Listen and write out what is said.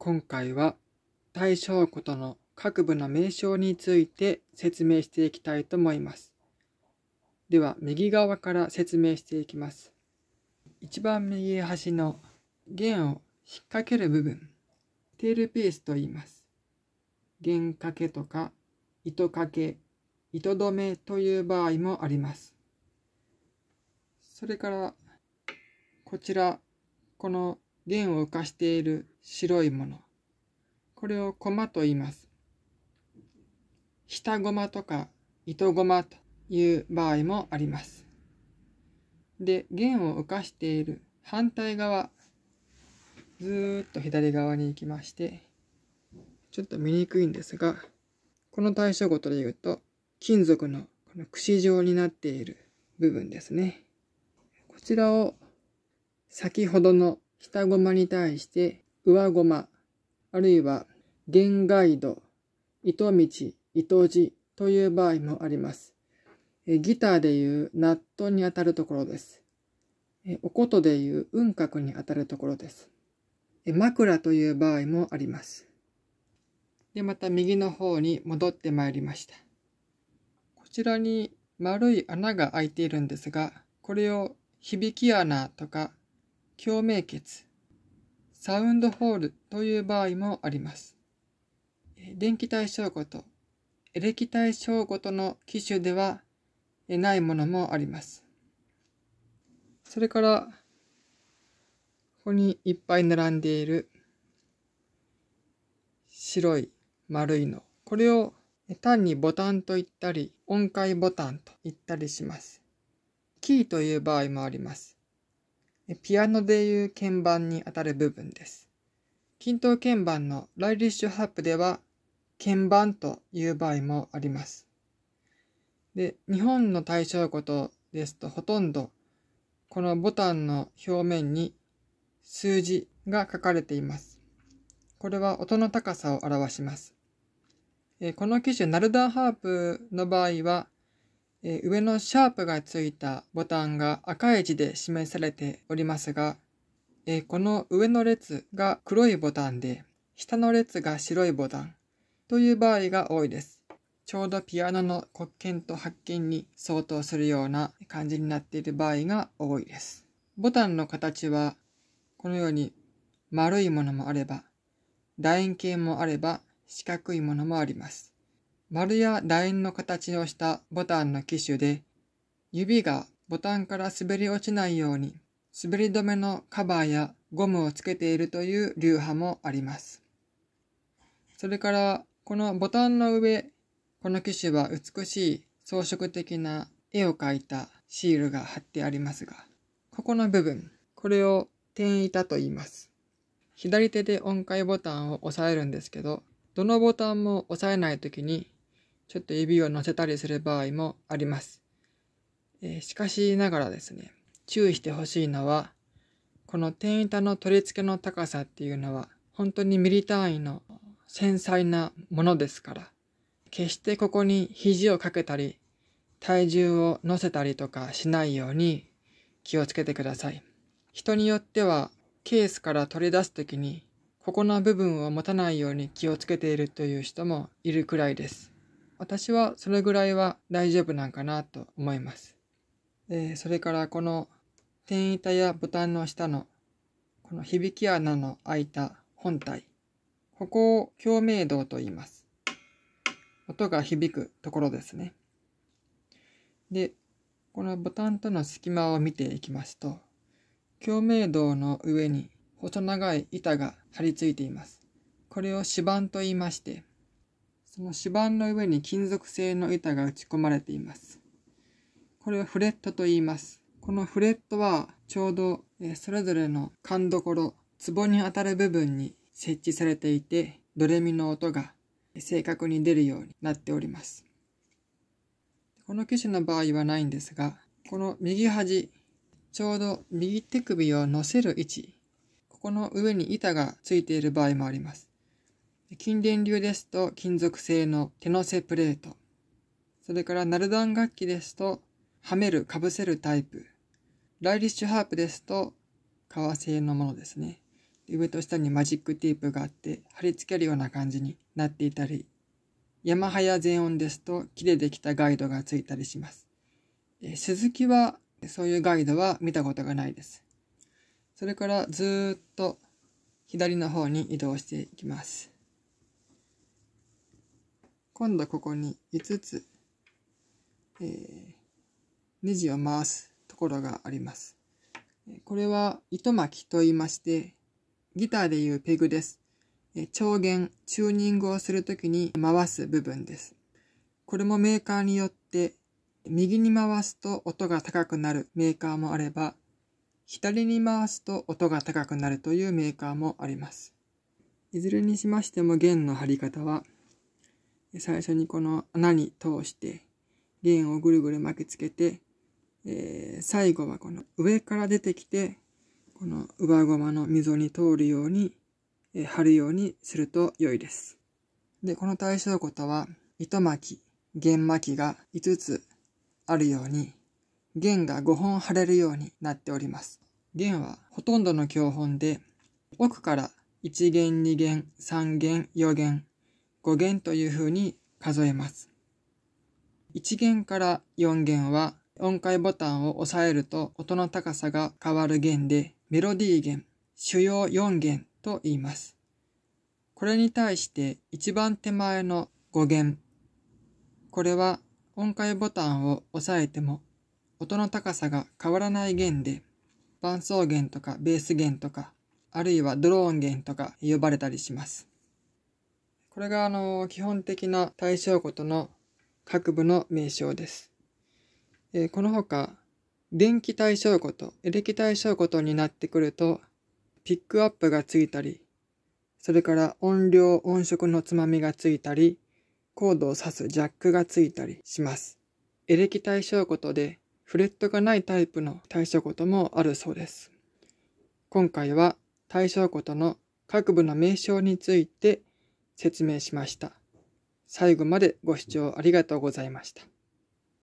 今回は対象語との各部の名称について説明していきたいと思います。では右側から説明していきます。一番右端の弦を引っ掛ける部分、テールピースと言います。弦掛けとか糸掛け、糸止めという場合もあります。それからこちらこの弦を浮かしている白いもの。これを駒と言います。下駒とか糸まという場合もあります。で、弦を浮かしている反対側、ずっと左側に行きまして、ちょっと見にくいんですが、この対処ごとで言うと、金属のこの串状になっている部分ですね。こちらを先ほどの下ごまに対して上ごま、あるいはガイ度、糸道、糸地という場合もあります。ギターでいうナットにあたるところです。おことでいう運格にあたるところです。枕という場合もあります。で、また右の方に戻ってまいりました。こちらに丸い穴が開いているんですが、これを響き穴とか表鳴血、サウンドホールという場合もあります。電気対象語とエレキ対象語との機種ではないものもあります。それから、ここにいっぱい並んでいる白い丸いの。これを単にボタンと言ったり、音階ボタンと言ったりします。キーという場合もあります。ピアノでいう鍵盤にあたる部分です。均等鍵盤のライリッシュハープでは鍵盤という場合もあります。で、日本の対象語とですとほとんどこのボタンの表面に数字が書かれています。これは音の高さを表します。この機種ナルダンハープの場合はえ上のシャープがついたボタンが赤い字で示されておりますが、えこの上の列が黒いボタンで、下の列が白いボタンという場合が多いです。ちょうどピアノの黒鍵と発見に相当するような感じになっている場合が多いです。ボタンの形はこのように丸いものもあれば、楕円形もあれば四角いものもあります。丸や楕円の形をしたボタンの機種で、指がボタンから滑り落ちないように、滑り止めのカバーやゴムをつけているという流派もあります。それから、このボタンの上、この機種は美しい装飾的な絵を描いたシールが貼ってありますが、ここの部分、これを点板と言います。左手で音階ボタンを押さえるんですけど、どのボタンも押さえないときにちょっと指を乗せたりする場合もあります。えー、しかしながらですね、注意してほしいのは、この天板の取り付けの高さっていうのは、本当にミリ単位の繊細なものですから、決してここに肘をかけたり、体重を乗せたりとかしないように気をつけてください。人によってはケースから取り出す時にここの部分を持たないように気をつけているという人もいるくらいです。私はそれぐらいは大丈夫なんかなと思います。えー、それからこの天板やボタンの下のこの響き穴の開いた本体。ここを共鳴道と言います。音が響くところですね。で、このボタンとの隙間を見ていきますと、共鳴道の上に細長い板が張り付いています。これを指板と言いまして、その指板の上に金属製の板が打ち込まれています。これはフレットと言います。このフレットはちょうど、えそれぞれの勘どころ、ツにあたる部分に設置されていて、ドレミの音が正確に出るようになっております。この機種の場合はないんですが、この右端、ちょうど右手首を乗せる位置、ここの上に板がついている場合もあります。近電流ですと金属製の手のせプレート。それからナルダン楽器ですと、はめる、かぶせるタイプ。ライリッシュハープですと、革製のものですね。上と下にマジックテープがあって、貼り付けるような感じになっていたり、ヤマハや全音ですと、木でできたガイドがついたりします。え鈴木は、そういうガイドは見たことがないです。それからずっと左の方に移動していきます。今度ここに5つ、えー、ネジを回すところがあります。これは糸巻きと言いまして、ギターでいうペグです。長弦、チューニングをするときに回す部分です。これもメーカーによって、右に回すと音が高くなるメーカーもあれば、左に回すと音が高くなるというメーカーもあります。いずれにしましても弦の張り方は最初にこの穴に通して弦をぐるぐる巻きつけて、えー、最後はこの上から出てきてこの上駒の溝に通るように、えー、貼るようにすると良いです。で、この対象ことは糸巻き、弦巻きが5つあるように弦が5本貼れるようになっております。弦はほとんどの教本で奥から1弦2弦3弦4弦5弦というふうに数えます。1弦から4弦は音階ボタンを押さえると音の高さが変わる弦でメロディー弦、主要4弦と言います。これに対して一番手前の5弦。これは音階ボタンを押さえても音の高さが変わらない弦で伴奏弦とかベース弦とかあるいはドローン弦とか呼ばれたりします。これがあの基本的な対象ごとの各部の名称です。えー、このほか、電気対象ごと、エレキ対象ごとになってくると、ピックアップがついたり、それから音量、音色のつまみがついたり、コードを指すジャックがついたりします。エレキ対象ごとで、フレットがないタイプの対象ごともあるそうです。今回は対象ごとの各部の名称について説明しました。最後までご視聴ありがとうございました。